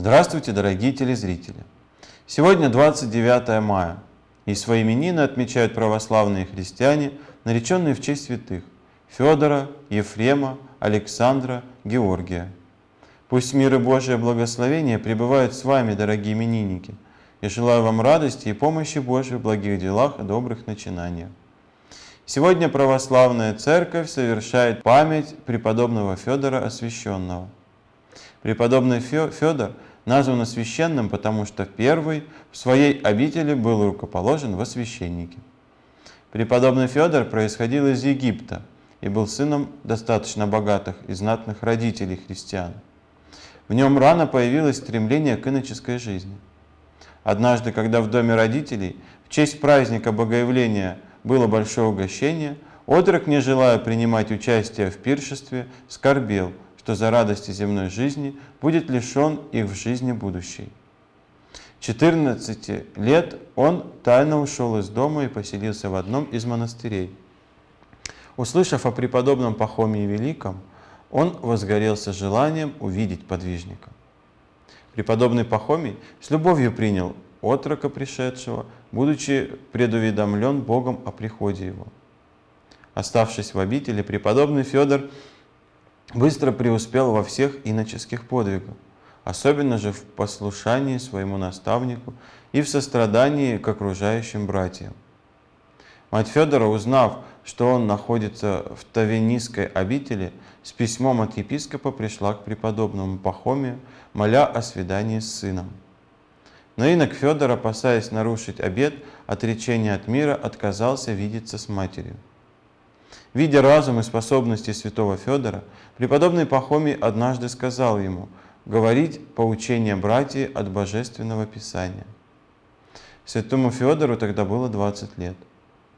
Здравствуйте, дорогие телезрители! Сегодня 29 мая, и свои именины отмечают православные христиане, нареченные в честь святых – Федора, Ефрема, Александра, Георгия. Пусть мир и Божие благословение пребывают с вами, дорогие именинники. Я желаю вам радости и помощи Божьей в благих делах и добрых начинаниях. Сегодня православная церковь совершает память преподобного Федора Освященного – Преподобный Федор назван священным, потому что первый в своей обители был рукоположен во священнике. Преподобный Федор происходил из Египта и был сыном достаточно богатых и знатных родителей христиан. В нем рано появилось стремление к иноческой жизни. Однажды, когда в доме родителей в честь праздника Богоявления было большое угощение, отрок, не желая принимать участие в пиршестве, скорбел – что за радости земной жизни будет лишен их в жизни будущей. 14 лет он тайно ушел из дома и поселился в одном из монастырей. Услышав о преподобном Пахомии Великом, он возгорелся желанием увидеть подвижника. Преподобный Пахомий с любовью принял отрока пришедшего, будучи предуведомлен Богом о приходе его. Оставшись в обители, преподобный Федор быстро преуспел во всех иноческих подвигах, особенно же в послушании своему наставнику и в сострадании к окружающим братьям. Мать Федора, узнав, что он находится в Тавенистской обители, с письмом от епископа пришла к преподобному Пахоме, моля о свидании с сыном. Но инок Федор, опасаясь нарушить обет, отречение от мира, отказался видеться с матерью. Видя разум и способности святого Федора, преподобный Пахомий однажды сказал ему говорить поучение братьев от Божественного Писания. Святому Федору тогда было 20 лет.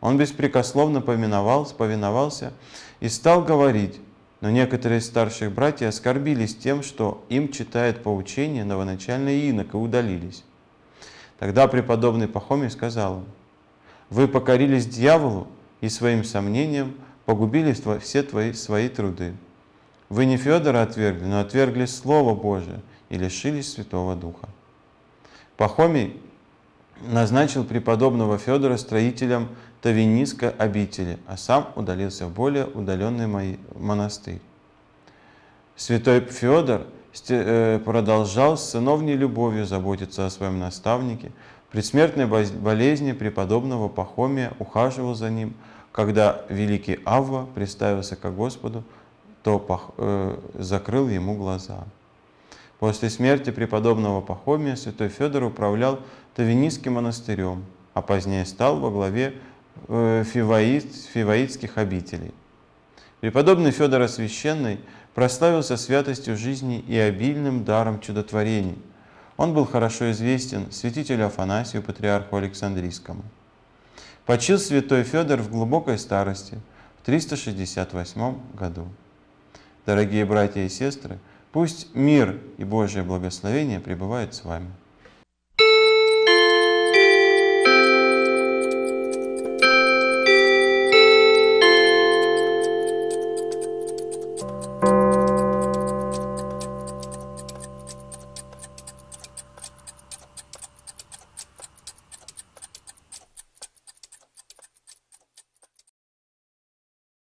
Он беспрекословно поминовался, повиновался и стал говорить, но некоторые из старших братьев оскорбились тем, что им читает поучение новоначальный инок и удалились. Тогда преподобный Пахомий сказал им, «Вы покорились дьяволу, и своим сомнением погубили все твои, свои труды. Вы не Федора отвергли, но отвергли Слово Божие и лишились Святого Духа. Пахомий назначил преподобного Федора строителем Тавинийской обители, а сам удалился в более удаленный монастырь. Святой Федор э, продолжал с сыновней любовью заботиться о своем наставнике, предсмертной болезни преподобного Пахомия ухаживал за ним. Когда великий Авва приставился к Господу, то пах... э, закрыл ему глаза. После смерти преподобного Пахомия святой Федор управлял Тавинистским монастырем, а позднее стал во главе э, фиваид... фиваидских обителей. Преподобный Федор Освященный прославился святостью жизни и обильным даром чудотворений – он был хорошо известен святителю Афанасию, патриарху Александрийскому. Почил святой Федор в глубокой старости в 368 году. Дорогие братья и сестры, пусть мир и Божье благословение пребывают с вами.